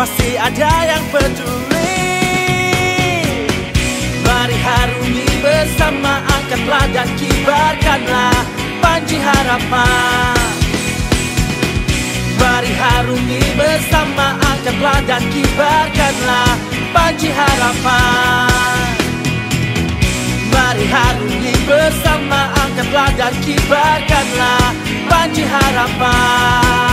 Pasti ada yang peduli Mari harumi bersama Angkatlah dan kibarkanlah Panji harapan Mari harumi bersama Angkatlah dan kibarkanlah Panji harapan Mari harungi bersama Angkatlah dan kibarkanlah Panji harapan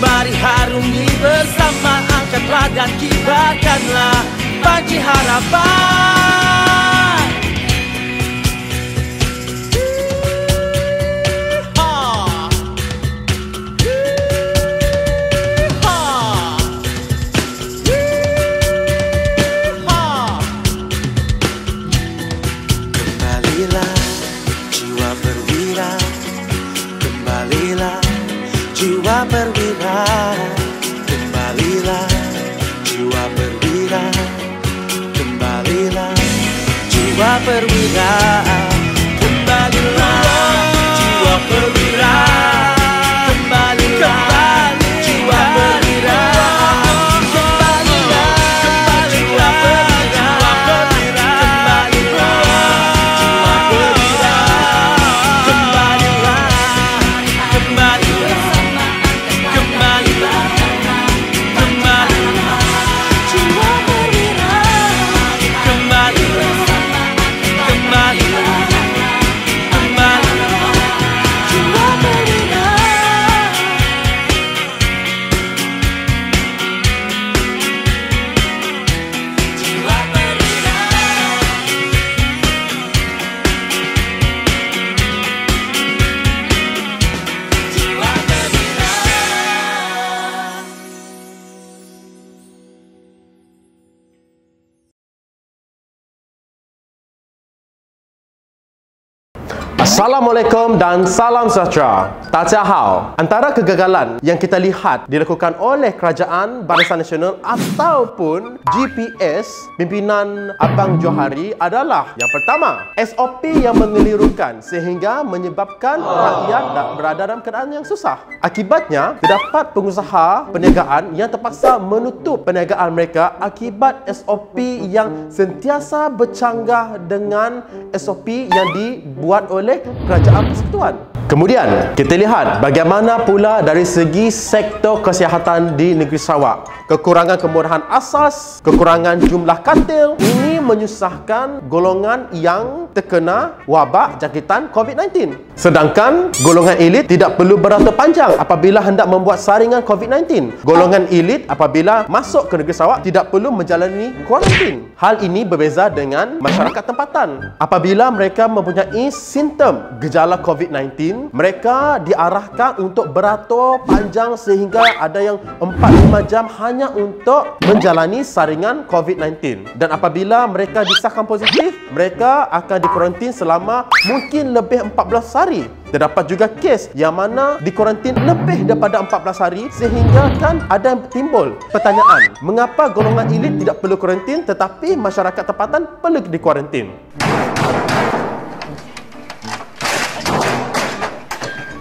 Mari harungi bersama angkatlah dan kibarkanlah panci harapan. sebuah perwiraan Assalamualaikum dan salam sejahtera. Tatia Hao. Antara kegagalan yang kita lihat dilakukan oleh kerajaan Barisan Nasional ataupun GPS pimpinan Abang Johari adalah yang pertama, SOP yang mengelirukan sehingga menyebabkan rakyat tak berada dalam keadaan yang susah. Akibatnya, terdapat pengusaha perniagaan yang terpaksa menutup perniagaan mereka akibat SOP yang sentiasa bercanggah dengan SOP yang dibuat oleh kerajaan persekutuan. Kemudian, kita lihat bagaimana pula dari segi sektor kesihatan di negeri Sarawak. Kekurangan kemurahan asas, kekurangan jumlah katil, ini menyusahkan golongan yang terkena wabak jangkitan COVID-19. Sedangkan golongan elit tidak perlu berata panjang apabila hendak membuat saringan COVID-19. Golongan elit apabila masuk ke negeri Sarawak tidak perlu menjalani kuarantin. Hal ini berbeza dengan masyarakat tempatan. Apabila mereka mempunyai simptom gejala COVID-19, mereka diarahkan untuk berata panjang sehingga ada yang 4-5 jam hanya untuk menjalani saringan COVID-19. Dan apabila mereka disahkan positif, mereka akan dikuarantin selama mungkin lebih 14 hari. Terdapat juga kes yang mana dikuarantin lebih daripada 14 hari sehingga kan ada yang timbul pertanyaan mengapa golongan elit tidak perlu kuarantin tetapi masyarakat tempatan perlu dikuarantin?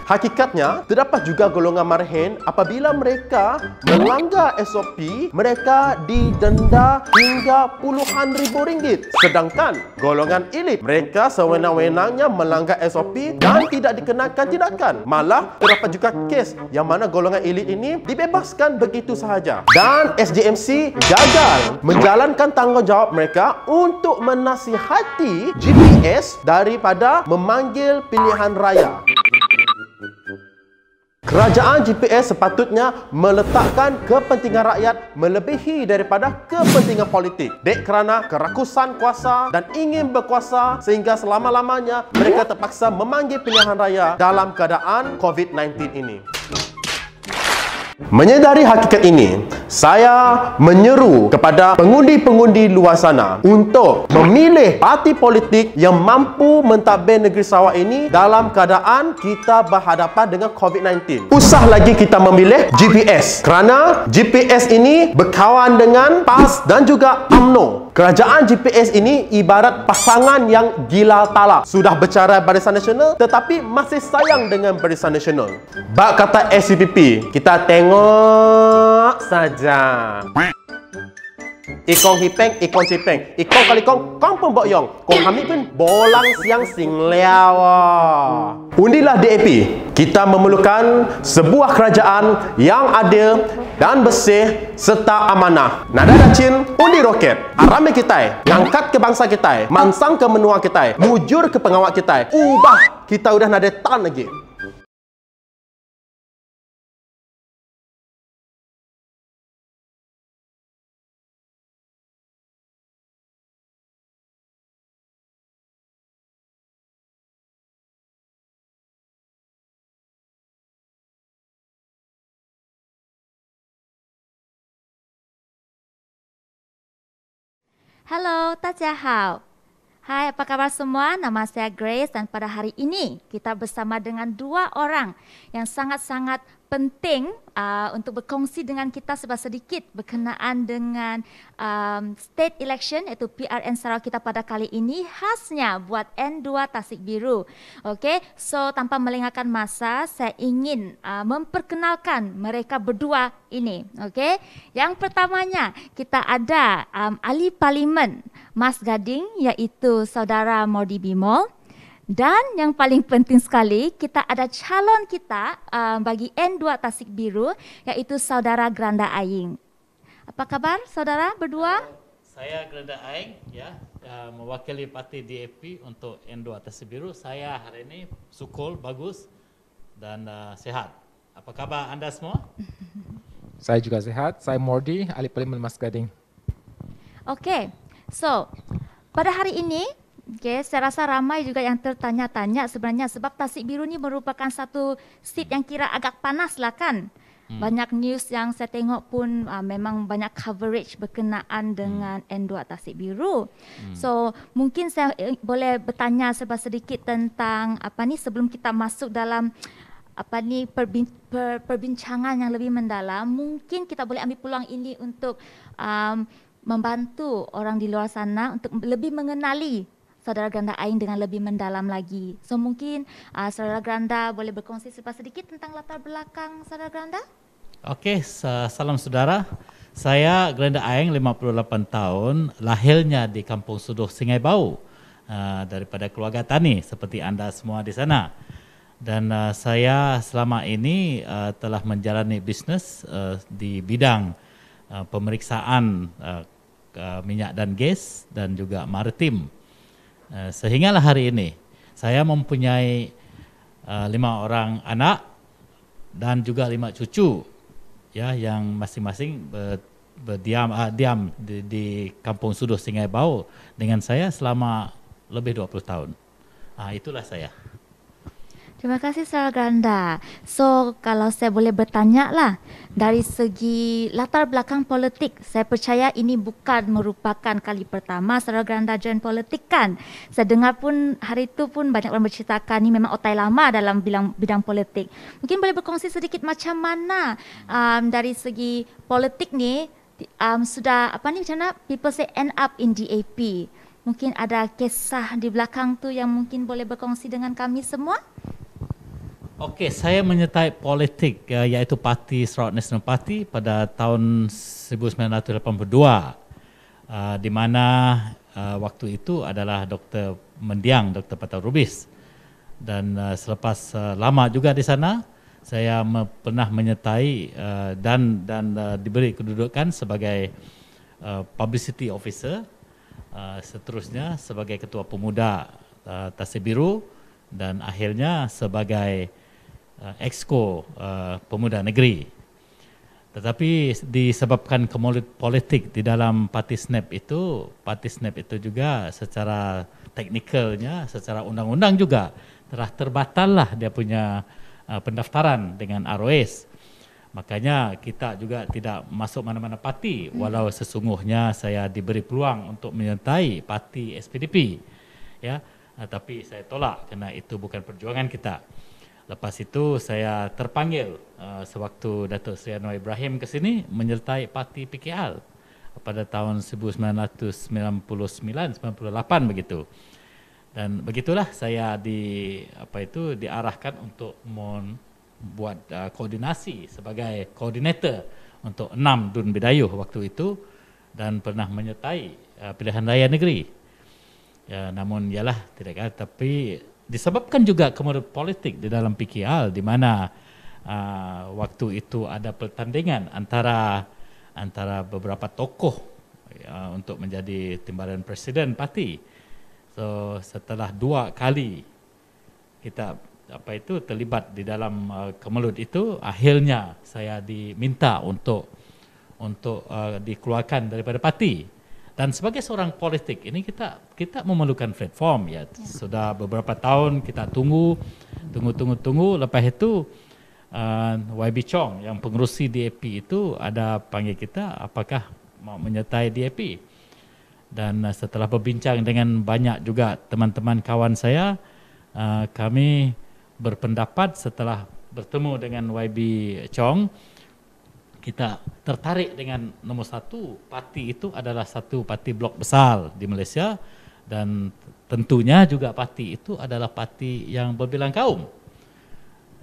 Hakikatnya, terdapat juga golongan marhen apabila mereka melanggar SOP, mereka didenda hingga puluhan ribu ringgit. Sedangkan golongan elit, mereka sewenang-wenangnya melanggar SOP dan tidak dikenakan tindakan. Malah, terdapat juga kes yang mana golongan elit ini dibebaskan begitu sahaja. Dan SJMC gagal menjalankan tanggungjawab mereka untuk menasihati GPS daripada memanggil pilihan raya. Kerajaan GPS sepatutnya meletakkan kepentingan rakyat melebihi daripada kepentingan politik. Dek kerana kerakusan kuasa dan ingin berkuasa sehingga selama-lamanya mereka terpaksa memanggil pilihan raya dalam keadaan COVID-19 ini. Menyedari hakikat ini, saya menyeru kepada pengundi-pengundi luar sana untuk memilih parti politik yang mampu mentadbir negeri Sarawak ini dalam keadaan kita berhadapan dengan COVID-19. Usah lagi kita memilih GPS kerana GPS ini berkawan dengan PAS dan juga UMNO. Kerajaan GPS ini ibarat pasangan yang gila talak. Sudah bercara Barisan Nasional tetapi masih sayang dengan Barisan Nasional. Bak kata SCPP, kita tengok tengok saja. Ikon hipeng, ikon cipeng, ikon kali kong, kong pun bok yong. Kong kami pun bolang siang sing leo. Undilah DAP. Kita memerlukan sebuah kerajaan yang adil dan bersih serta amanah. Nada racin, undi roket. Arame kita, angkat ke bangsa kita, mansang ke menua kita, mujur ke pengawal kita. Ubah, kita sudah nada tan lagi. Hello, Hello，大家好。Hai, apa kabar semua? Nama saya Grace dan pada hari ini kita bersama dengan dua orang yang sangat-sangat penting uh, untuk berkongsi dengan kita sebab sedikit berkenaan dengan um, state election iaitu PRN Sarawak kita pada kali ini khasnya buat N2 Tasik Biru. Okey, so tanpa melengahkan masa, saya ingin uh, memperkenalkan mereka berdua ini. Okey, yang pertamanya kita ada um, Ali Parlimen Mas Gading iaitu saudara Mordi Bimol. Dan yang paling penting sekali, kita ada calon kita uh, bagi N2 Tasik Biru, yaitu Saudara Granda Aing. Apa kabar Saudara berdua? Saya Granda Aing, ya, ya mewakili parti DAP untuk N2 Tasik Biru. Saya hari ini sukul, bagus, dan uh, sehat. Apa kabar Anda semua? saya juga sehat. Saya Mordi, ahli parlimen Mas Gading. Oke, okay. so pada hari ini Okay, saya rasa ramai juga yang tertanya-tanya sebenarnya sebab Tasik Biru ni merupakan satu seat yang kira agak panas lah kan. Hmm. Banyak news yang saya tengok pun uh, memang banyak coverage berkenaan dengan hmm. N2 Tasik Biru. Hmm. So, mungkin saya eh, boleh bertanya sebab sedikit tentang apa ni sebelum kita masuk dalam apa ni perbin, per, perbincangan yang lebih mendalam, mungkin kita boleh ambil peluang ini untuk um, membantu orang di luar sana untuk lebih mengenali saudara Granda Ain dengan lebih mendalam lagi. So mungkin uh, saudara Granda boleh berkongsi sebentar sedikit tentang latar belakang saudara Granda. Okey, salam saudara. Saya Granda Ain 58 tahun, lahirnya di Kampung Sudoh Sungai Bau uh, daripada keluarga tani seperti anda semua di sana. Dan uh, saya selama ini uh, telah menjalani bisnes uh, di bidang uh, pemeriksaan uh, uh minyak dan gas dan juga maritim Eh, sehinggalah hari ini saya mempunyai eh, lima orang anak dan juga lima cucu ya yang masing-masing berdiam uh, diam di, di kampung Sudus Singai Bau dengan saya selama lebih 20 tahun. Uh, itulah saya. Terima kasih Sarah Granda. So kalau saya boleh bertanya lah dari segi latar belakang politik, saya percaya ini bukan merupakan kali pertama Sarah Granda join politik kan. Saya dengar pun hari itu pun banyak orang berceritakan ini memang otai lama dalam bidang, bidang politik. Mungkin boleh berkongsi sedikit macam mana um, dari segi politik ni um, sudah apa ni macam mana people say end up in DAP. Mungkin ada kisah di belakang tu yang mungkin boleh berkongsi dengan kami semua. Okey, saya menyertai politik eh, iaitu parti Sarawak National Party pada tahun 1982 ah, di mana ah, waktu itu adalah Dr. Mendiang, Dr. Patah Rubis dan ah, selepas lama juga di sana saya pernah menyertai dan dan diberi kedudukan sebagai publicity officer seterusnya sebagai ketua pemuda uh, Tasik Biru dan akhirnya sebagai uh, Exco uh, Pemuda Negeri. Tetapi disebabkan kemolit politik di dalam parti SNAP itu, parti SNAP itu juga secara teknikalnya, secara undang-undang juga telah terbatal lah dia punya uh, pendaftaran dengan ROS. Makanya kita juga tidak masuk mana-mana parti walau sesungguhnya saya diberi peluang untuk menyertai parti SPDP. Ya, uh, tapi saya tolak kerana itu bukan perjuangan kita. Lepas itu saya terpanggil uh, sewaktu Datuk Seri Anwar Ibrahim ke sini menyertai parti PKR pada tahun 1999-98 begitu. Dan begitulah saya di apa itu diarahkan untuk membuat uh, eh, koordinasi sebagai koordinator untuk enam dun bidayuh waktu itu dan pernah menyertai uh, pilihan raya negeri. Ya, namun ialah tidak ada tapi disebabkan juga kemudian politik di dalam PKL di mana uh, waktu itu ada pertandingan antara antara beberapa tokoh uh, untuk menjadi timbalan presiden parti. So setelah dua kali kita apa itu terlibat di dalam uh, kemelut itu akhirnya saya diminta untuk untuk uh, dikeluarkan daripada parti. Dan sebagai seorang politik ini kita kita memerlukan platform ya. ya. Sudah beberapa tahun kita tunggu tunggu tunggu tunggu lepas itu uh, YB Chong yang pengerusi DAP itu ada panggil kita apakah mau menyertai DAP. Dan uh, setelah berbincang dengan banyak juga teman-teman kawan saya uh, kami berpendapat setelah bertemu dengan YB Chong kita tertarik dengan nomor satu parti itu adalah satu parti blok besar di Malaysia dan tentunya juga parti itu adalah parti yang berbilang kaum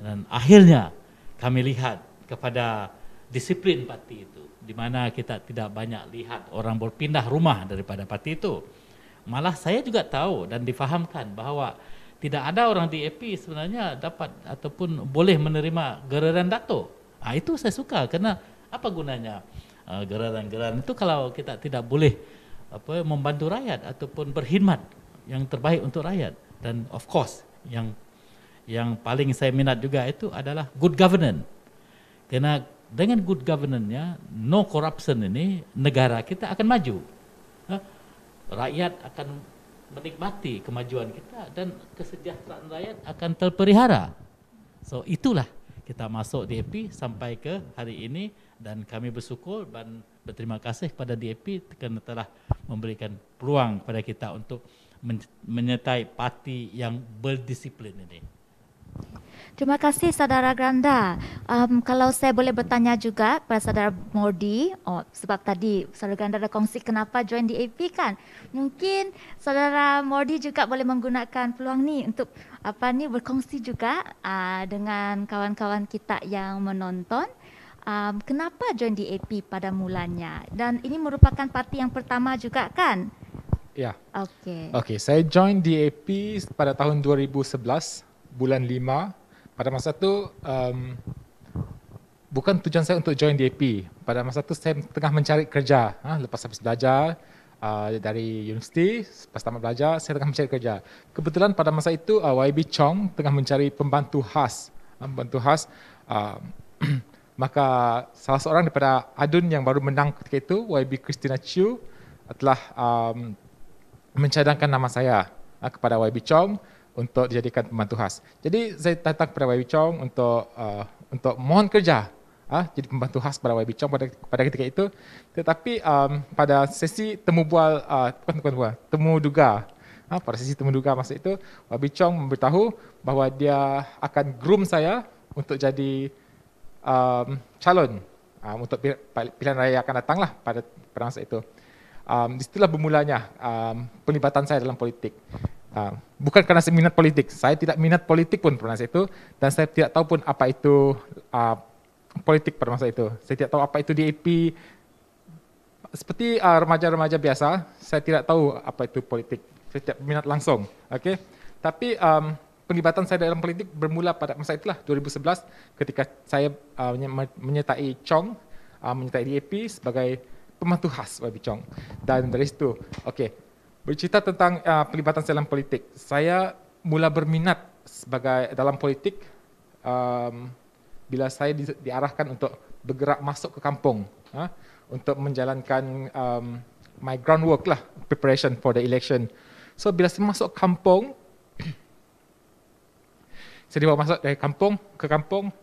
dan akhirnya kami lihat kepada disiplin parti itu di mana kita tidak banyak lihat orang berpindah rumah daripada parti itu malah saya juga tahu dan difahamkan bahawa tidak ada orang di EP sebenarnya dapat ataupun boleh menerima gerakan Dato' Ah itu saya suka karena apa gunanya uh, ah, gerakan-gerakan itu kalau kita tidak boleh apa membantu rakyat ataupun berkhidmat yang terbaik untuk rakyat dan of course yang yang paling saya minat juga itu adalah good governance. Kerana dengan good governance-nya no corruption ini negara kita akan maju. Ha? Rakyat akan menikmati kemajuan kita dan kesejahteraan rakyat akan terperihara. So itulah kita masuk DAP sampai ke hari ini dan kami bersyukur dan berterima kasih kepada DAP kerana telah memberikan peluang kepada kita untuk menyertai parti yang berdisiplin ini. Terima kasih saudara Granda. Um, kalau saya boleh bertanya juga kepada saudara Modi oh, sebab tadi saudara Granda dah kongsi kenapa join DAP kan? Mungkin saudara Modi juga boleh menggunakan peluang ni untuk apa ni berkongsi juga uh, dengan kawan-kawan kita yang menonton um, kenapa join DAP pada mulanya dan ini merupakan parti yang pertama juga kan? Ya. Yeah. Okay. Okay, saya join DAP pada tahun 2011 bulan 5 pada masa tu um, bukan tujuan saya untuk join DAP pada masa tu saya tengah mencari kerja ha, lepas habis belajar uh, dari universiti Lepas tamat belajar, saya tengah mencari kerja Kebetulan pada masa itu uh, ah, YB Chong tengah mencari pembantu khas ah, Pembantu khas uh, Maka salah seorang daripada adun yang baru menang ketika itu YB Christina Chiu telah um, mencadangkan nama saya uh, kepada YB Chong untuk dijadikan pembantu khas. Jadi saya datang kepada YB Chong untuk uh, untuk mohon kerja ah jadi pembantu khas pada YB Chong pada pada ketika itu tetapi um, pada sesi temu bual uh, bukan bual temu duga ah pada sesi temu duga masa itu YB Chong memberitahu bahawa dia akan groom saya untuk jadi um, calon um, untuk pilihan raya akan datang lah pada pada masa itu um, disitulah bermulanya um, pelibatan saya dalam politik Uh, bukan kerana saya minat politik, saya tidak minat politik pun pernah itu dan saya tidak tahu pun apa itu uh, politik pada masa itu. Saya tidak tahu apa itu DAP. Seperti uh, remaja-remaja biasa, saya tidak tahu apa itu politik. Saya tidak minat langsung. Okay? Tapi um, penglibatan saya dalam politik bermula pada masa itulah, 2011, ketika saya uh, menyertai Chong, uh, menyertai DAP sebagai pematuh khas YB Chong. Dan dari situ, okay, bercerita tentang uh, penglibatan saya dalam politik. Saya mula berminat sebagai dalam politik um, bila saya di, diarahkan untuk bergerak masuk ke kampung ha, untuk menjalankan um, my groundwork lah preparation for the election. So bila saya masuk kampung, saya dibawa masuk dari kampung ke kampung.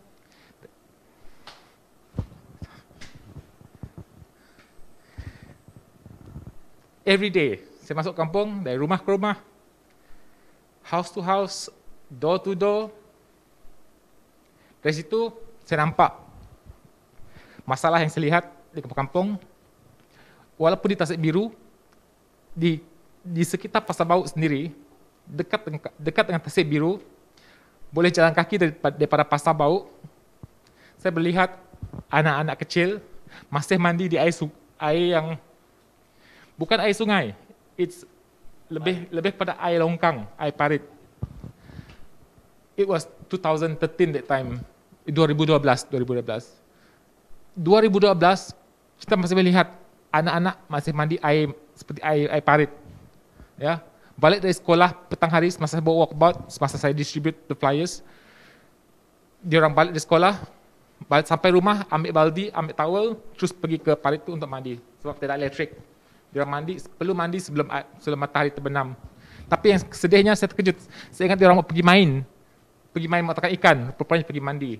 Every day saya masuk kampung dari rumah ke rumah, house to house, door to door, dari situ saya nampak masalah yang saya lihat di kampung-kampung walaupun di Tasik Biru di di sekitar Pasar Bau sendiri dekat dekat dengan Tasik Biru boleh jalan kaki daripada, daripada Pasar Bau saya melihat anak-anak kecil masih mandi di air air yang bukan air sungai it's lebih air. lebih pada air longkang air parit it was 2013 that time 2012, 2012. 2012 kita masih melihat anak-anak masih mandi air seperti air air parit. Ya. Balik dari sekolah petang hari semasa saya buat walkabout, semasa saya distribute the flyers. Dia orang balik dari sekolah, balik sampai rumah ambil baldi, ambil towel, terus pergi ke parit tu untuk mandi sebab tidak elektrik. Dia orang mandi, perlu mandi sebelum sebelum matahari terbenam. Tapi yang sedihnya saya terkejut, saya ingat dia orang mau pergi main pergi main makan ikan, rupanya pergi mandi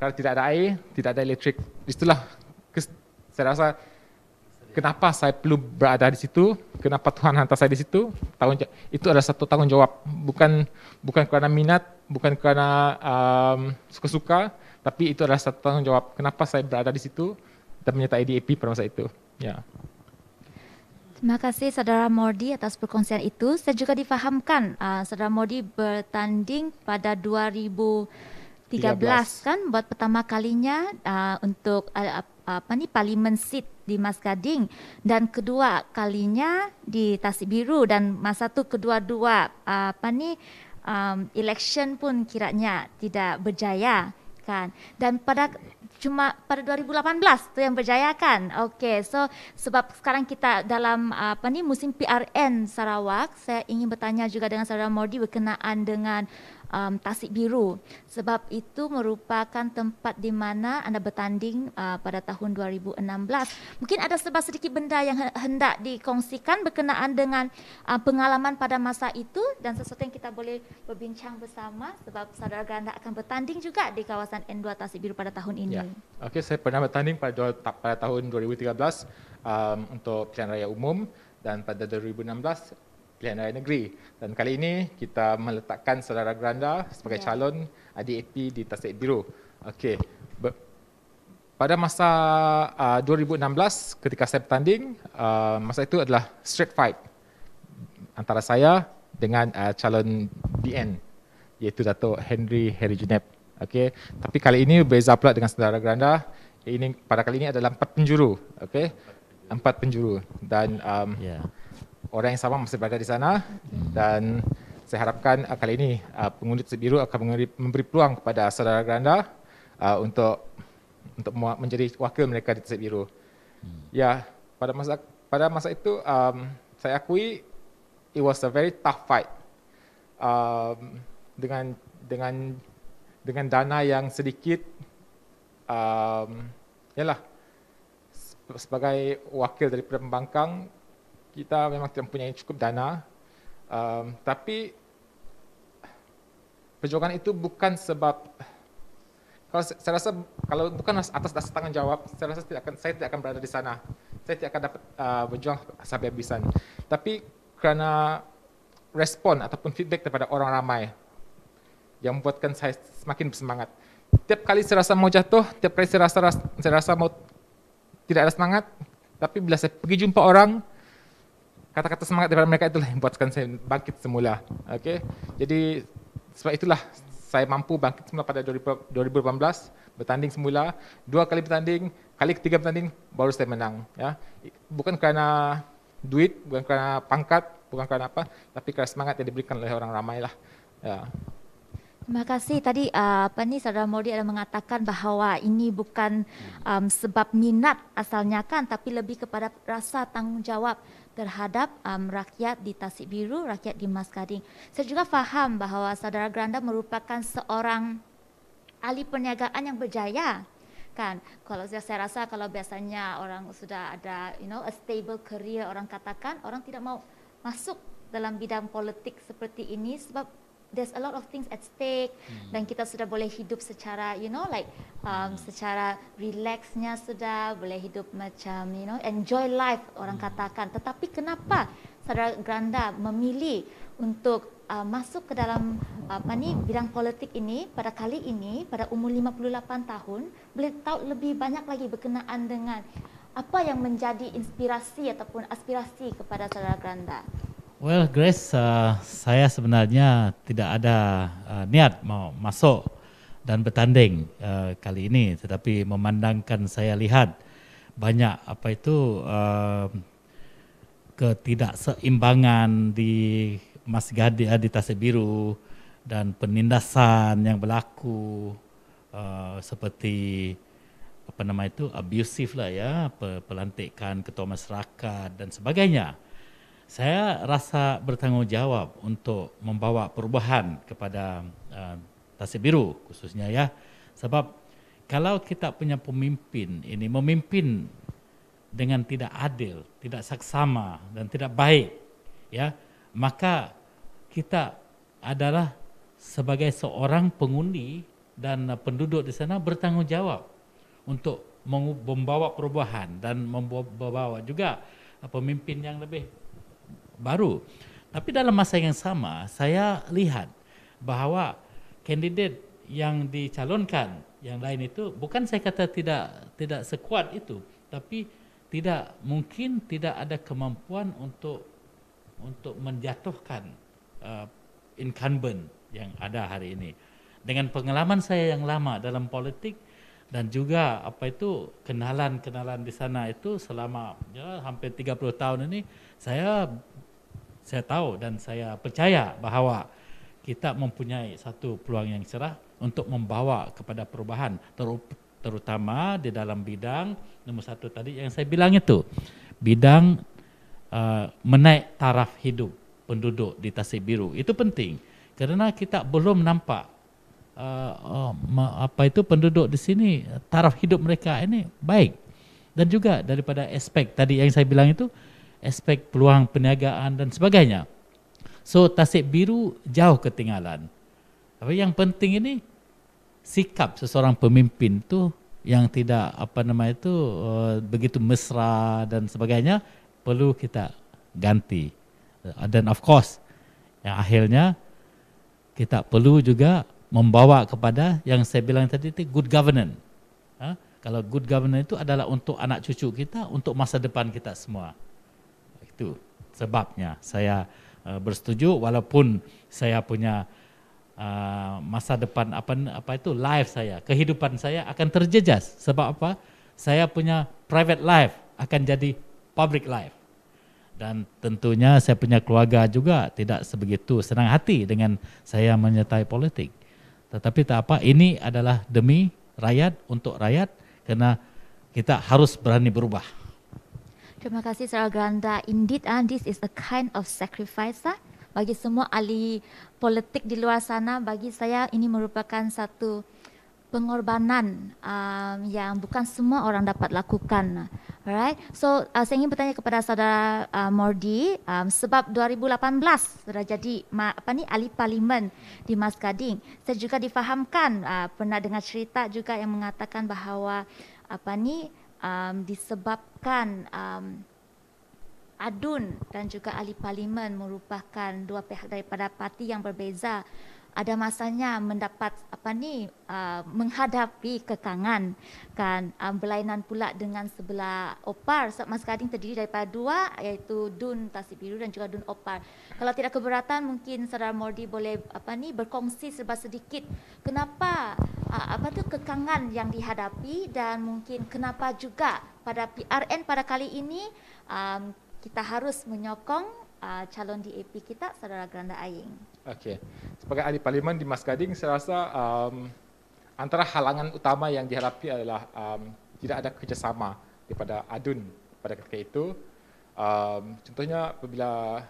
kalau tidak ada air, tidak ada elektrik. Itulah saya rasa kenapa saya perlu berada di situ, kenapa Tuhan hantar saya di situ, tahun itu adalah satu tanggungjawab. Bukan bukan kerana minat, bukan kerana um, suka-suka, tapi itu adalah satu tanggungjawab. Kenapa saya berada di situ dan menyertai DAP pada masa itu. Ya. Terima kasih Saudara Mordi atas perkongsian itu. Saya juga difahamkan uh, Saudara Mordi bertanding pada 2000 13 kan buat pertama kalinya uh, untuk uh, apa ni Parliament seat di Mas Gading dan kedua kalinya di Tasik Biru dan masa tu kedua-dua uh, apa ni um, election pun kiranya tidak berjaya kan dan pada cuma pada 2018 tu yang berjaya kan okey so sebab sekarang kita dalam apa ni musim PRN Sarawak saya ingin bertanya juga dengan saudara Mordi berkenaan dengan um, Tasik Biru sebab itu merupakan tempat di mana anda bertanding uh, pada tahun 2016. Mungkin ada sebab sedikit benda yang hendak dikongsikan berkenaan dengan uh, pengalaman pada masa itu dan sesuatu yang kita boleh berbincang bersama sebab saudara ganda akan bertanding juga di kawasan N2 Tasik Biru pada tahun ini. Ya. Okey, saya pernah bertanding pada, pada tahun 2013 um, untuk pilihan raya umum dan pada 2016 pilihan raya negeri dan kali ini kita meletakkan saudara Granda sebagai yeah. calon ADAP di Tasik Biru. Okey. pada masa uh, 2016 ketika saya bertanding, uh, masa itu adalah straight fight antara saya dengan uh, calon DN iaitu Datuk Henry Harry Junep. Okey. Tapi kali ini beza pula dengan saudara Granda. Ini pada kali ini adalah empat penjuru. Okey. Empat penjuru dan um, yeah orang yang sama masih berada di sana hmm. dan saya harapkan uh, kali ini uh, pengundi biru akan memberi, peluang kepada saudara Granda uh, untuk untuk menjadi wakil mereka di Tersebut Biru. Hmm. Ya, pada masa pada masa itu um, saya akui it was a very tough fight. Um, dengan dengan dengan dana yang sedikit um, yalah sebagai wakil daripada pembangkang kita memang mempunyai cukup dana um, tapi perjuangan itu bukan sebab kalau saya rasa kalau bukan atas dasar tanggungjawab saya rasa tidak akan saya tidak akan berada di sana saya tidak akan dapat uh, berjuang sampai habisan tapi kerana respon ataupun feedback daripada orang ramai yang membuatkan saya semakin bersemangat tiap kali saya rasa mau jatuh tiap kali saya rasa saya rasa mau tidak ada semangat tapi bila saya pergi jumpa orang kata-kata semangat daripada mereka itulah yang buatkan saya bangkit semula. Okey. Jadi sebab itulah saya mampu bangkit semula pada 2018 bertanding semula, dua kali bertanding, kali ketiga bertanding baru saya menang, ya. Bukan kerana duit, bukan kerana pangkat, bukan kerana apa, tapi kerana semangat yang diberikan oleh orang ramai lah. Ya. Terima kasih. Tadi uh, apa ni Saudara Mori ada mengatakan bahawa ini bukan um, sebab minat asalnya kan, tapi lebih kepada rasa tanggungjawab terhadap um, rakyat di Tasik Biru, rakyat di Mas Kading. Saya juga faham bahawa saudara Granda merupakan seorang ahli perniagaan yang berjaya kan kalau saya, saya rasa kalau biasanya orang sudah ada you know a stable career orang katakan orang tidak mau masuk dalam bidang politik seperti ini sebab there's a lot of things at stake hmm. dan kita sudah boleh hidup secara you know like um hmm. secara relaxnya sudah boleh hidup macam you know enjoy life orang hmm. katakan tetapi kenapa saudara granda memilih untuk uh, masuk ke dalam uh, apa ni bidang politik ini pada kali ini pada umur 58 tahun boleh tahu lebih banyak lagi berkenaan dengan apa yang menjadi inspirasi ataupun aspirasi kepada saudara granda Well, Grace, uh, saya sebenarnya tidak ada uh, niat mau masuk dan bertanding uh, kali ini, tetapi memandangkan saya lihat banyak apa itu uh, ketidakseimbangan di Mas Gadi uh, di Tasik Biru dan penindasan yang berlaku uh, seperti apa nama itu abusive lah ya pelantikan ketua masyarakat dan sebagainya saya rasa bertanggungjawab untuk membawa perubahan kepada uh, Tasik Biru khususnya ya sebab kalau kita punya pemimpin ini memimpin dengan tidak adil, tidak saksama dan tidak baik ya maka kita adalah sebagai seorang pengundi dan penduduk di sana bertanggungjawab untuk membawa perubahan dan membawa juga pemimpin yang lebih baru. Tapi dalam masa yang sama, saya lihat bahawa kandidat yang dicalonkan yang lain itu bukan saya kata tidak tidak sekuat itu, tapi tidak mungkin tidak ada kemampuan untuk untuk menjatuhkan uh, incumbent yang ada hari ini. Dengan pengalaman saya yang lama dalam politik dan juga apa itu kenalan-kenalan di sana itu selama ya, hampir 30 tahun ini saya saya tahu dan saya percaya bahawa kita mempunyai satu peluang yang cerah untuk membawa kepada perubahan terutama di dalam bidang nomor satu tadi yang saya bilang itu bidang uh, menaik taraf hidup penduduk di Tasik Biru itu penting kerana kita belum nampak uh, apa itu penduduk di sini taraf hidup mereka ini baik dan juga daripada aspek tadi yang saya bilang itu aspek peluang perniagaan dan sebagainya. So Tasik Biru jauh ketinggalan. Tapi yang penting ini sikap seseorang pemimpin tu yang tidak apa nama itu eh, begitu mesra dan sebagainya perlu kita ganti. Eh, dan of course yang akhirnya kita perlu juga membawa kepada yang saya bilang tadi itu good governance. Ha? Kalau good governance itu adalah untuk anak cucu kita, untuk masa depan kita semua itu sebabnya saya uh, bersetuju walaupun saya punya uh, masa depan apa apa itu life saya kehidupan saya akan terjejas sebab apa saya punya private life akan jadi public life dan tentunya saya punya keluarga juga tidak sebegitu senang hati dengan saya menyertai politik tetapi tak apa ini adalah demi rakyat untuk rakyat kerana kita harus berani berubah Terima kasih Sarah Granda. Indeed, uh, this is a kind of sacrifice uh, bagi semua ahli politik di luar sana. Bagi saya, ini merupakan satu pengorbanan um, yang bukan semua orang dapat lakukan. Ah. Alright. So, uh, saya ingin bertanya kepada saudara uh, Mordi um, sebab 2018 sudah jadi ma- apa ni ahli parlimen di Mas Kading. Saya juga difahamkan uh, pernah dengar cerita juga yang mengatakan bahawa apa ni um, disebabkan um, ADUN dan juga ahli parlimen merupakan dua pihak daripada parti yang berbeza ada masanya mendapat apa ni uh, menghadapi kekangan kan um, berlainan pula dengan sebelah OPAR Mas Kading terdiri daripada dua iaitu DUN Tasik Biru dan juga DUN OPAR kalau tidak keberatan mungkin saudara Mordi boleh apa ni berkongsi serba sedikit kenapa ah, apa tu kekangan yang dihadapi dan mungkin kenapa juga pada PRN pada kali ini um, kita harus menyokong uh, calon DAP kita saudara Granda Aying. Okey. Sebagai ahli parlimen di Mas Gading saya rasa um, antara halangan utama yang dihadapi adalah um, tidak ada kerjasama daripada ADUN pada ketika itu. Um, contohnya apabila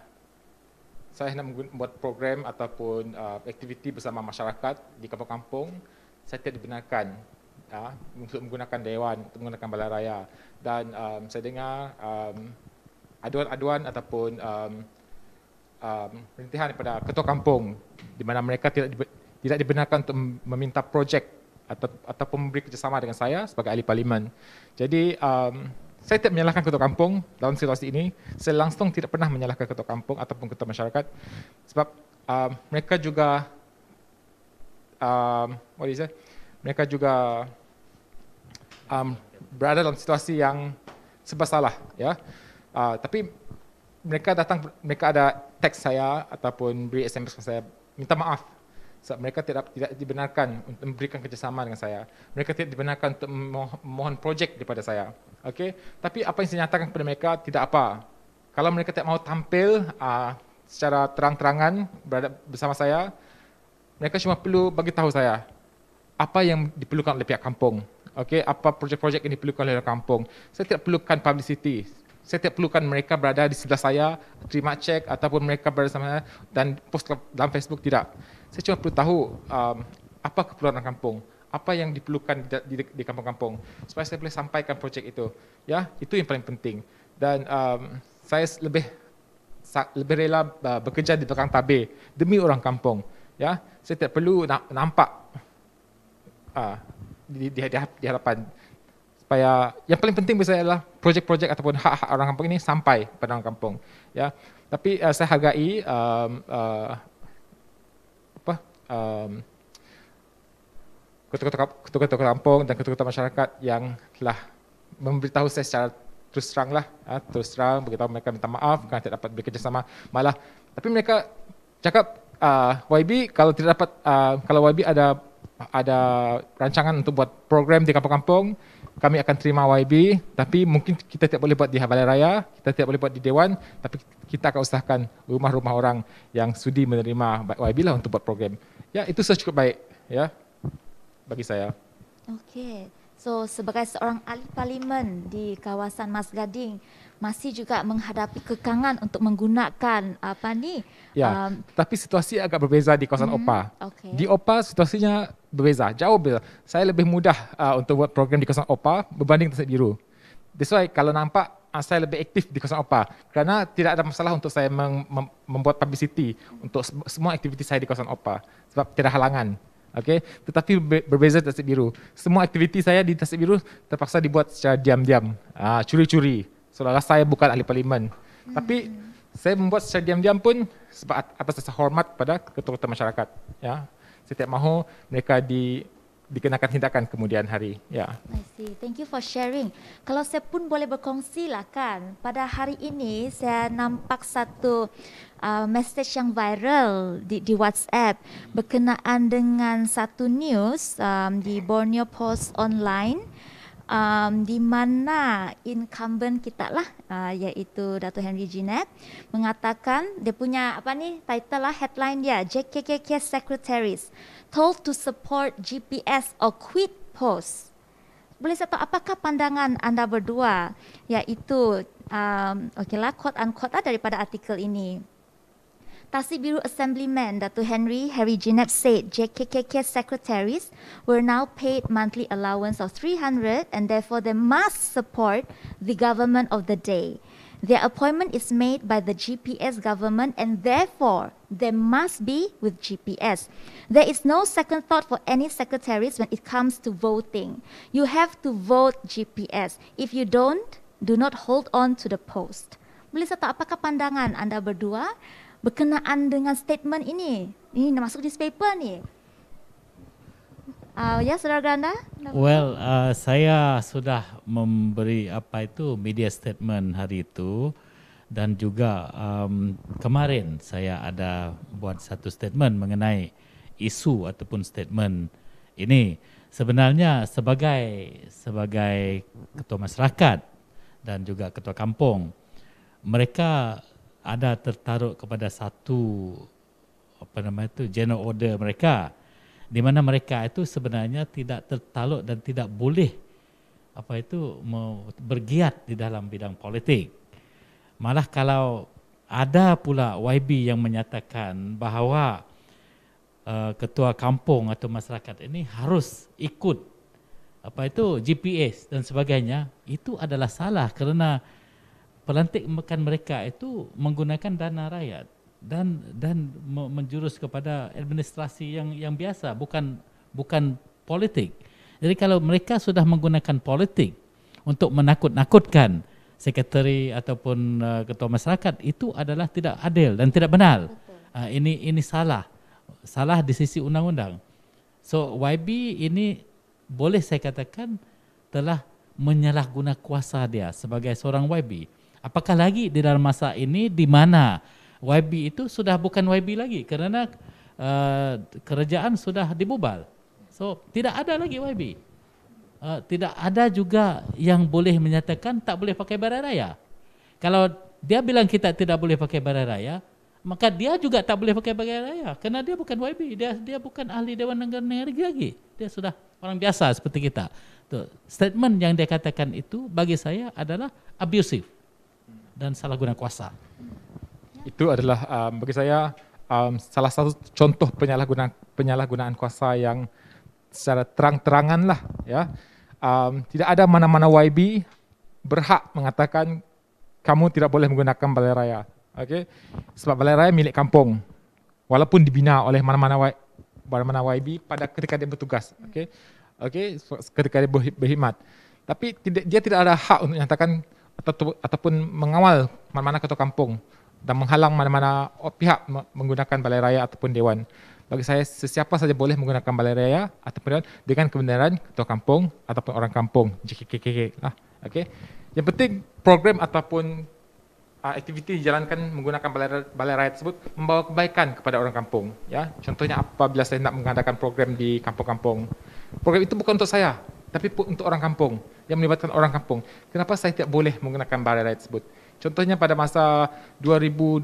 saya hendak membuat program ataupun uh, aktiviti bersama masyarakat di kampung-kampung, saya tidak dibenarkan uh, untuk menggunakan dewan, untuk menggunakan balai raya. Dan um, saya dengar um, aduan-aduan ataupun um, um, perintahan daripada ketua kampung di mana mereka tidak, tidak dibenarkan untuk meminta projek atau, ataupun memberi kerjasama dengan saya sebagai ahli parlimen. Jadi, um, saya tidak menyalahkan ketua kampung dalam situasi ini. Saya langsung tidak pernah menyalahkan ketua kampung ataupun ketua masyarakat sebab uh, mereka juga um, what is it? Mereka juga um, berada dalam situasi yang sebab salah, ya. Uh, tapi mereka datang, mereka ada teks saya ataupun beri SMS ke saya minta maaf sebab mereka tidak tidak dibenarkan untuk memberikan kerjasama dengan saya. Mereka tidak dibenarkan untuk memohon projek daripada saya. Okey. Tapi apa yang saya nyatakan kepada mereka tidak apa. Kalau mereka tidak mahu tampil uh, secara terang-terangan berada bersama saya, mereka cuma perlu bagi tahu saya apa yang diperlukan oleh pihak kampung. Okey, apa projek-projek yang diperlukan oleh kampung. Saya tidak perlukan publicity. Saya tidak perlukan mereka berada di sebelah saya, terima cek ataupun mereka bersama saya dan post dalam Facebook tidak saya cuma perlu tahu um, apa keperluan orang kampung, apa yang diperlukan di, kampung-kampung supaya saya boleh sampaikan projek itu. Ya, itu yang paling penting. Dan um, saya lebih lebih rela uh, bekerja di belakang tabir demi orang kampung. Ya, saya tidak perlu na- nampak uh, di, di, di hadapan supaya yang paling penting bagi saya adalah projek-projek ataupun hak-hak orang kampung ini sampai pada orang kampung. Ya, tapi uh, saya hargai um, uh, um, ketua-ketua kampung dan ketua-ketua masyarakat yang telah memberitahu saya secara terus terang lah, ha, terus terang beritahu mereka minta maaf kerana tidak dapat bekerjasama malah. Tapi mereka cakap uh, YB kalau tidak dapat uh, kalau YB ada ada rancangan untuk buat program di kampung-kampung, kami akan terima YB tapi mungkin kita tidak boleh buat di Balai Raya, kita tidak boleh buat di Dewan tapi kita akan usahakan rumah-rumah orang yang sudi menerima YB lah untuk buat program. Ya, itu sudah cukup baik ya bagi saya. Okey. So sebagai seorang ahli parlimen di kawasan Mas Gading, masih juga menghadapi kekangan untuk menggunakan apa ni? Ya, um, tapi situasi agak berbeza di kawasan mm mm-hmm. OPA. Okay. Di OPA situasinya berbeza, jauh berbeza. Saya lebih mudah uh, untuk buat program di kawasan OPA berbanding Tasik Biru. That's why kalau nampak uh, saya lebih aktif di kawasan OPA kerana tidak ada masalah untuk saya mem- mem- membuat publicity untuk se- semua aktiviti saya di kawasan OPA sebab tidak halangan. Okay. tetapi berbeza Tasik Biru. Semua aktiviti saya di Tasik Biru terpaksa dibuat secara diam-diam, uh, curi-curi seolah-olah saya bukan ahli parlimen. Hmm. Tapi saya membuat secara diam-diam pun sebab atas rasa hormat pada keturutan masyarakat. Ya. Saya tidak mahu mereka di dikenakan tindakan kemudian hari. Ya. I see. Thank you for sharing. Kalau saya pun boleh berkongsi lah kan, pada hari ini saya nampak satu uh, message yang viral di, di WhatsApp berkenaan dengan satu news um, di Borneo Post Online um, di mana incumbent kita lah uh, iaitu Dato Henry Jinet mengatakan dia punya apa ni title lah headline dia JKKK secretaries told to support GPS or quit post. Boleh saya tahu apakah pandangan anda berdua iaitu um, okeylah quote unquote lah daripada artikel ini. Tasik Biru Assemblyman Datu Henry Harry Jinap said JKKK secretaries were now paid monthly allowance of 300 and therefore they must support the government of the day. Their appointment is made by the GPS government and therefore they must be with GPS. There is no second thought for any secretaries when it comes to voting. You have to vote GPS. If you don't, do not hold on to the post. Melissa, tak apakah pandangan anda berdua? berkenaan dengan statement ini. Ini nak masuk newspaper ni. Uh, ya, saudara Granda. Well, uh, saya sudah memberi apa itu media statement hari itu dan juga um, kemarin saya ada buat satu statement mengenai isu ataupun statement ini. Sebenarnya sebagai sebagai ketua masyarakat dan juga ketua kampung, mereka ada tertaruh kepada satu apa nama itu general order mereka di mana mereka itu sebenarnya tidak tertaluk dan tidak boleh apa itu bergiat di dalam bidang politik. Malah kalau ada pula YB yang menyatakan bahawa uh, ketua kampung atau masyarakat ini harus ikut apa itu GPS dan sebagainya, itu adalah salah kerana Pelantik pelantikan mereka itu menggunakan dana rakyat dan dan menjurus kepada administrasi yang yang biasa bukan bukan politik. Jadi kalau mereka sudah menggunakan politik untuk menakut-nakutkan sekretari ataupun uh, ketua masyarakat itu adalah tidak adil dan tidak benar. Uh, ini ini salah. Salah di sisi undang-undang. So YB ini boleh saya katakan telah menyalahguna kuasa dia sebagai seorang YB. Apakah lagi di dalam masa ini di mana YB itu sudah bukan YB lagi kerana uh, kerajaan sudah dibubal. So, tidak ada lagi YB. Uh, eh, tidak ada juga yang boleh menyatakan tak boleh pakai barang raya. Kalau dia bilang kita tidak boleh pakai barang raya, maka dia juga tak boleh pakai barang raya kerana dia bukan YB, dia dia bukan ahli Dewan Negara Negeri lagi. Dia sudah orang biasa seperti kita. statement yang dia katakan itu bagi saya adalah abusive dan salah guna kuasa. Itu adalah um, bagi saya um, salah satu contoh penyalahgunaan penyalahgunaan kuasa yang secara terang-terangan lah ya. Um, tidak ada mana-mana YB berhak mengatakan kamu tidak boleh menggunakan balai raya. Okey. Sebab balai raya milik kampung. Walaupun dibina oleh mana-mana y, mana YB pada ketika dia bertugas. Okey. Okey, ketika dia berkhidmat. Tapi dia tidak ada hak untuk menyatakan atau ataupun mengawal mana-mana ketua kampung dan menghalang mana-mana pihak menggunakan balai raya ataupun dewan. Bagi saya sesiapa saja boleh menggunakan balai raya ataupun dewan dengan kebenaran ketua kampung ataupun orang kampung JKKK lah. Okey. Yang penting program ataupun uh, aktiviti dijalankan menggunakan balai, balai raya tersebut membawa kebaikan kepada orang kampung. Ya, contohnya apabila saya nak mengadakan program di kampung-kampung. Program itu bukan untuk saya, tapi untuk orang kampung yang melibatkan orang kampung. Kenapa saya tidak boleh menggunakan barang tersebut? Contohnya pada masa 2020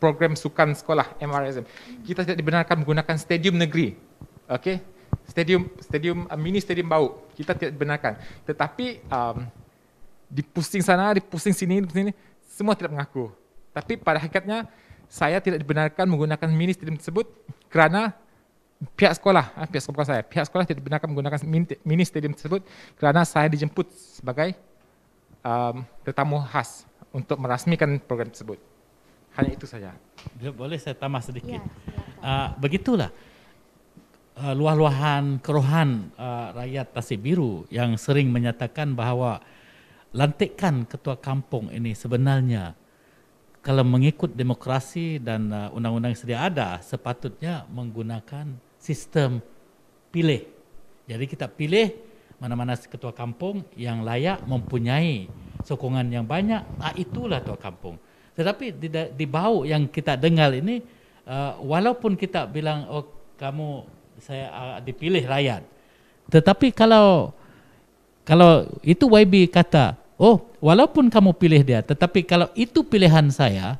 program sukan sekolah MRSM kita tidak dibenarkan menggunakan stadium negeri. okay? Stadium stadium uh, mini stadium bau. Kita tidak dibenarkan. Tetapi um, di pusing sana, di pusing sini, di sini semua tidak mengaku. Tapi pada hakikatnya saya tidak dibenarkan menggunakan mini stadium tersebut kerana pihak sekolah, eh, pihak sekolah saya, pihak sekolah tidak benarkan menggunakan mini stadium tersebut kerana saya dijemput sebagai um, tetamu khas untuk merasmikan program tersebut. Hanya itu saja. Boleh saya tambah sedikit. Ya, uh, begitulah uh, luah-luahan kerohan uh, rakyat Tasik Biru yang sering menyatakan bahawa lantikan ketua kampung ini sebenarnya kalau mengikut demokrasi dan uh, undang-undang yang sedia ada sepatutnya menggunakan sistem pilih. Jadi kita pilih mana-mana ketua kampung yang layak mempunyai sokongan yang banyak, ah itulah ketua kampung. Tetapi di, di bau yang kita dengar ini uh, walaupun kita bilang oh kamu saya uh, dipilih rakyat. Tetapi kalau kalau itu YB kata Oh, walaupun kamu pilih dia, tetapi kalau itu pilihan saya,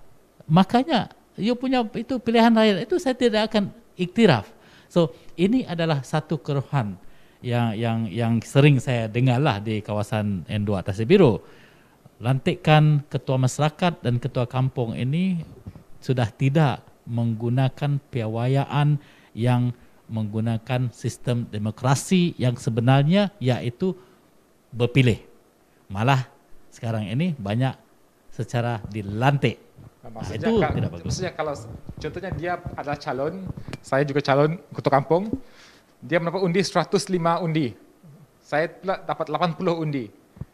makanya you punya itu pilihan rakyat itu saya tidak akan iktiraf. So, ini adalah satu keruhan yang yang yang sering saya dengarlah di kawasan N2 Tasik Biru. Lantikan ketua masyarakat dan ketua kampung ini sudah tidak menggunakan piawayaan yang menggunakan sistem demokrasi yang sebenarnya yaitu berpilih malah sekarang ini banyak secara dilantik. Nah, nah, itu kan, tidak bagus. Maksudnya kalau contohnya dia adalah calon, saya juga calon kutu kampung, dia mendapat undi 105 undi. Saya pula dapat 80 undi.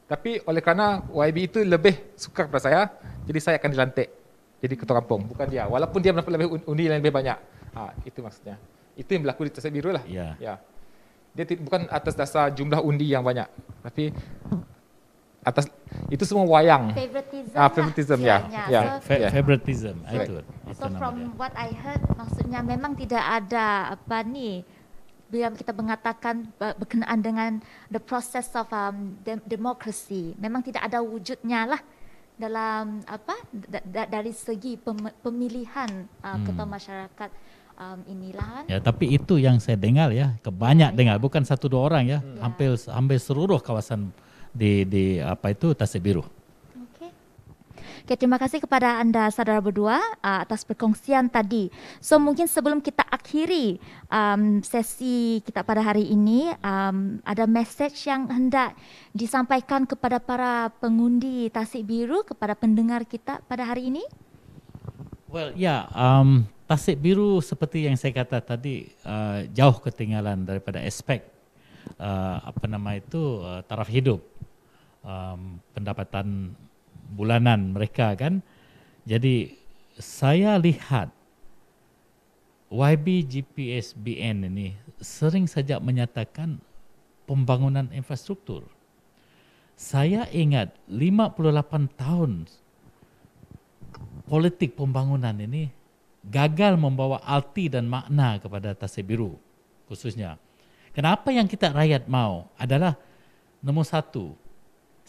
Tapi oleh kerana YB itu lebih suka kepada saya, jadi saya akan dilantik jadi ketua kampung, bukan dia. Walaupun dia mendapat lebih undi yang lebih banyak. Ha, itu maksudnya. Itu yang berlaku di Tasik Biru lah. Ya. ya. Dia t- bukan atas dasar jumlah undi yang banyak. Tapi atas itu semua wayang. Ah, lah ya. Ya, ya. Favoritism. Ah, favoritism ya. Ya. Favoritism. Itu. So from what I heard maksudnya memang tidak ada apa ni bila kita mengatakan berkenaan dengan the process of um, democracy memang tidak ada wujudnya lah dalam apa da, da, dari segi pemilihan uh, hmm. ketua masyarakat um, inilah kan. ya tapi itu yang saya dengar ya kebanyak dengar bukan satu dua orang ya, ya. hampir hampir seluruh kawasan di di apa itu Tasik Biru. Okay, terima kasih kepada anda saudara berdua uh, atas perkongsian tadi. So mungkin sebelum kita akhiri um, sesi kita pada hari ini, um, ada message yang hendak disampaikan kepada para pengundi Tasik Biru kepada pendengar kita pada hari ini. Well, ya yeah, um, Tasik Biru seperti yang saya kata tadi uh, jauh ketinggalan daripada aspek uh, apa nama itu uh, taraf hidup um, pendapatan bulanan mereka kan. Jadi saya lihat YB GPSBN ini sering saja menyatakan pembangunan infrastruktur. Saya ingat 58 tahun politik pembangunan ini gagal membawa arti dan makna kepada Tasik Biru khususnya. Kenapa yang kita rakyat mau adalah nomor satu,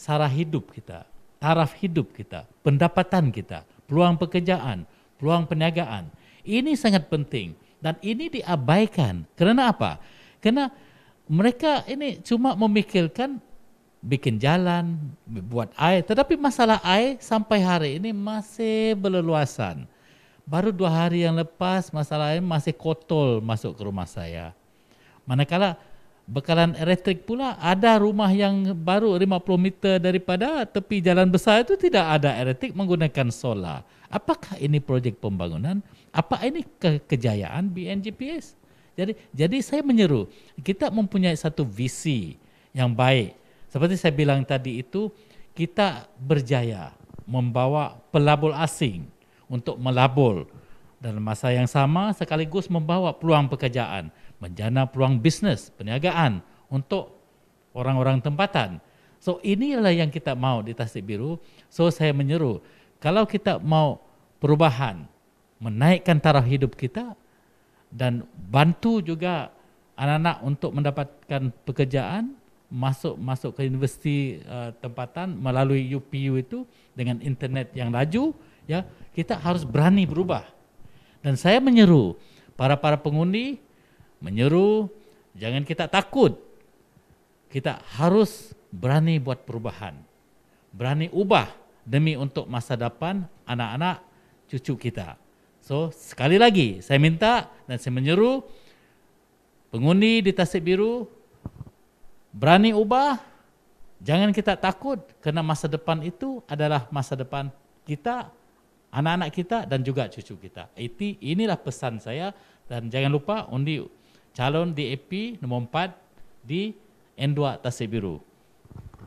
cara hidup kita, taraf hidup kita, pendapatan kita, peluang pekerjaan, peluang perniagaan. Ini sangat penting dan ini diabaikan. Kerana apa? Kerana mereka ini cuma memikirkan bikin jalan, buat air. Tetapi masalah air sampai hari ini masih berleluasan. Baru dua hari yang lepas masalah air masih kotor masuk ke rumah saya. Manakala bekalan elektrik pula ada rumah yang baru 50 meter daripada tepi jalan besar itu tidak ada elektrik menggunakan solar apakah ini projek pembangunan apa ini ke- kejayaan BNGPS jadi jadi saya menyeru kita mempunyai satu visi yang baik seperti saya bilang tadi itu kita berjaya membawa pelabur asing untuk melabur dalam masa yang sama sekaligus membawa peluang pekerjaan menjana peluang bisnes, perniagaan untuk orang-orang tempatan. So inilah yang kita mau di Tasik Biru. So saya menyeru, kalau kita mau perubahan, menaikkan taraf hidup kita dan bantu juga anak-anak untuk mendapatkan pekerjaan, masuk masuk ke universiti uh, tempatan melalui UPU itu dengan internet yang laju, ya kita harus berani berubah. Dan saya menyeru para para pengundi menyeru jangan kita takut. Kita harus berani buat perubahan. Berani ubah demi untuk masa depan anak-anak cucu kita. So, sekali lagi saya minta dan saya menyeru pengundi di Tasik Biru berani ubah Jangan kita takut kerana masa depan itu adalah masa depan kita, anak-anak kita dan juga cucu kita. Itu inilah pesan saya dan jangan lupa undi calon DAP nomor 4 di N2 Tasik Biru.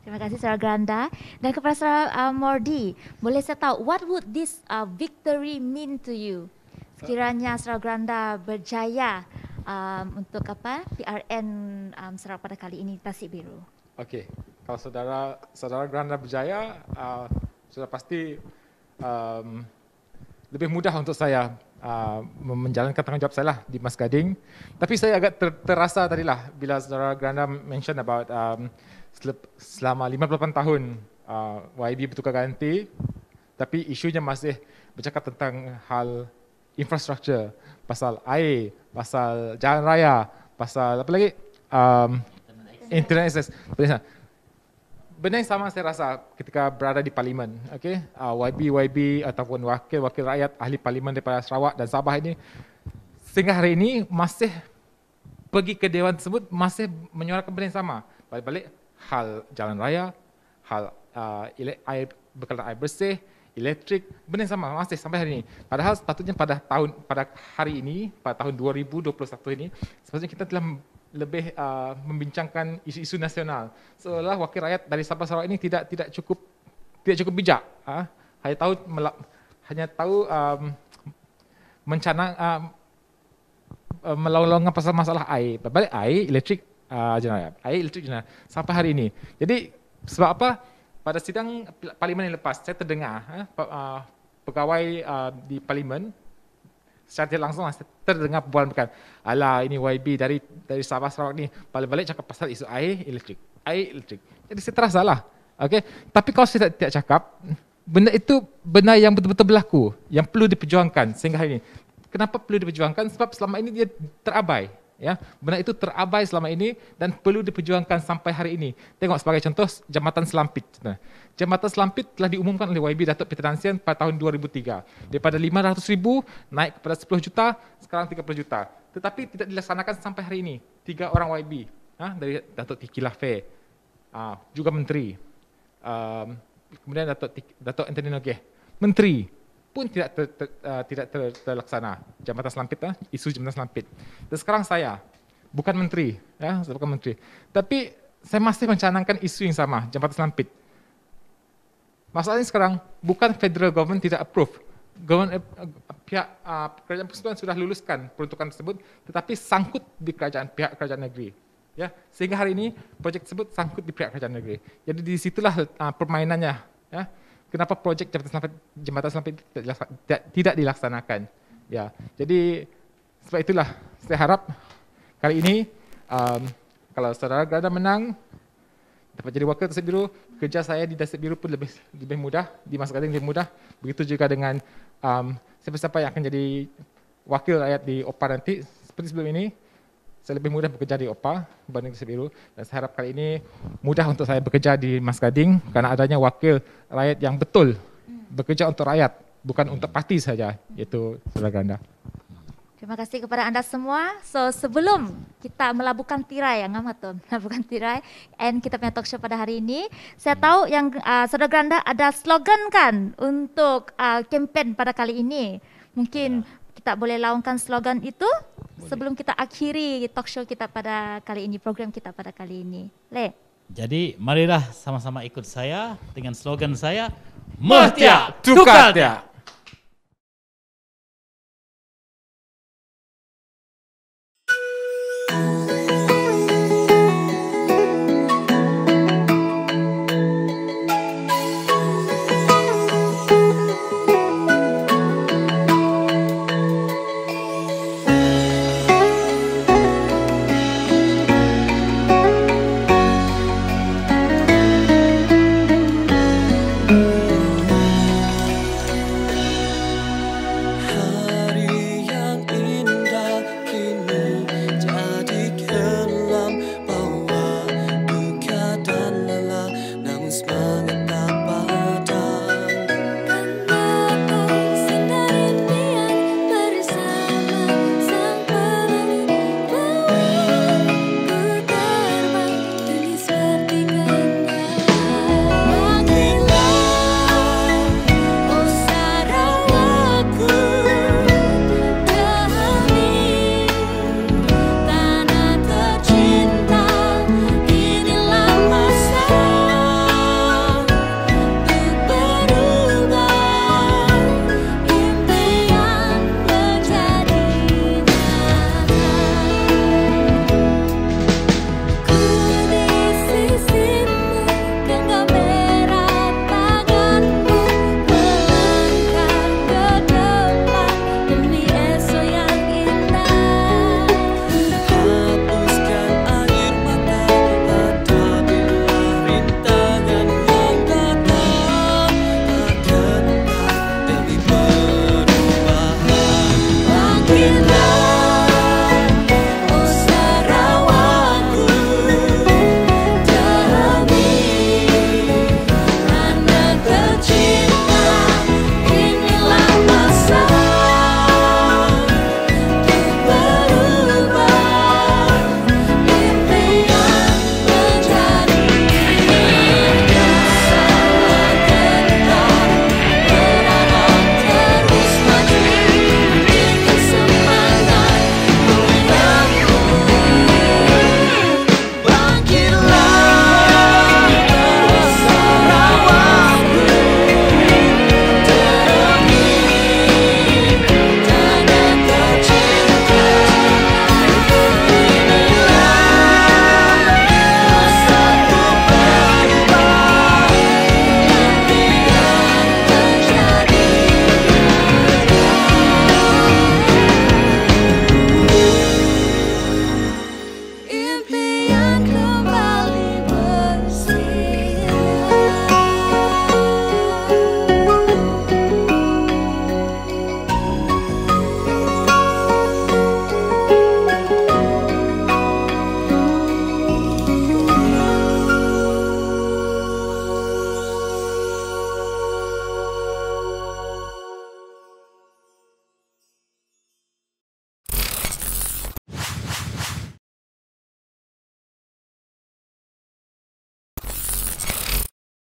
Terima kasih Sarah Granda. Dan kepada Sarah uh, Mordi, boleh saya tahu, what would this uh, victory mean to you? Sekiranya Sarah Granda berjaya um, untuk apa PRN um, Sarah pada kali ini Tasik Biru. Okey, kalau saudara saudara Granda berjaya, uh, sudah pasti um, lebih mudah untuk saya uh, menjalankan tanggungjawab saya lah di Mas Gading. Tapi saya agak ter, terasa tadi lah bila saudara Granda mention about um, selama 58 tahun uh, ah, YB bertukar ganti tapi isunya masih bercakap tentang hal infrastruktur pasal air, pasal jalan raya, pasal apa lagi? Um, internet access. Internet access benda yang sama saya rasa ketika berada di parlimen okey uh, ah, YB YB ataupun wakil-wakil rakyat ahli parlimen daripada Sarawak dan Sabah ini sehingga hari ini masih pergi ke dewan tersebut masih menyuarakan benda yang sama balik-balik hal jalan raya hal uh, air bekalan air bersih elektrik benda yang sama masih sampai hari ini padahal sepatutnya pada tahun pada hari ini pada tahun 2021 ini sepatutnya kita telah lebih uh, membincangkan isu-isu nasional. Seolah wakil rakyat dari Sabah Sarawak ini tidak tidak cukup tidak cukup bijak. Uh, hanya tahu melap, hanya tahu um, mencana um, uh, melolongkan pasal masalah air. Balik air, elektrik uh, jenayah. Air, elektrik jenayah. Sampai hari ini. Jadi sebab apa? Pada sidang parlimen yang lepas, saya terdengar ha? uh, pegawai uh, di parlimen secara tidak langsung lah, terdengar perbualan bukan Alah ini YB dari dari Sabah Sarawak ni balik-balik cakap pasal isu air elektrik. Air elektrik. Jadi saya terasa lah. Okay. Tapi kalau saya tak, tak cakap, benda itu benda yang betul-betul berlaku. Yang perlu diperjuangkan sehingga hari ini. Kenapa perlu diperjuangkan? Sebab selama ini dia terabai ya benda itu terabai selama ini dan perlu diperjuangkan sampai hari ini tengok sebagai contoh jambatan selampit nah jambatan selampit telah diumumkan oleh YB Datuk Peter Ansian pada tahun 2003 daripada ribu naik kepada 10 juta sekarang 30 juta tetapi tidak dilaksanakan sampai hari ini tiga orang YB ha? dari Datuk Tiki Lafe ha, juga menteri um, kemudian Datuk Datuk Anthony Nogeh menteri pun tidak ter, ter, uh, tidak ter, terlaksana jambatan selampit uh, isu jambatan selampit dan sekarang saya bukan menteri ya saya bukan menteri tapi saya masih mencanangkan isu yang sama jambatan selampit masalahnya sekarang bukan federal government tidak approve government uh, pihak uh, kerajaan persekutuan sudah luluskan peruntukan tersebut tetapi sangkut di kerajaan pihak kerajaan negeri ya sehingga hari ini projek tersebut sangkut di pihak kerajaan negeri jadi di situlah uh, permainannya ya kenapa projek jembatan sampai jembatan selamat tidak, dilaksanakan. Ya, jadi sebab itulah saya harap kali ini um, kalau saudara Grada menang dapat jadi wakil Tasik Biru, kerja saya di Tasik Biru pun lebih lebih mudah, di masa Gading lebih mudah. Begitu juga dengan um, siapa-siapa yang akan jadi wakil rakyat di OPAR nanti seperti sebelum ini, saya lebih mudah bekerja di OPA berbanding di Sibiru dan saya harap kali ini mudah untuk saya bekerja di Mas Gading kerana adanya wakil rakyat yang betul bekerja untuk rakyat bukan untuk parti saja itu saudara ganda. Terima kasih kepada anda semua. So sebelum kita melabuhkan tirai ya, nggak tuh, melabuhkan tirai, and kita punya talk show pada hari ini, saya tahu yang uh, saudara ganda ada slogan kan untuk uh, ah, campaign pada kali ini. Mungkin ya kita boleh laungkan slogan itu boleh. sebelum kita akhiri talk show kita pada kali ini, program kita pada kali ini. Le. Jadi marilah sama-sama ikut saya dengan slogan saya, Mertia Tukatia. Tukatia.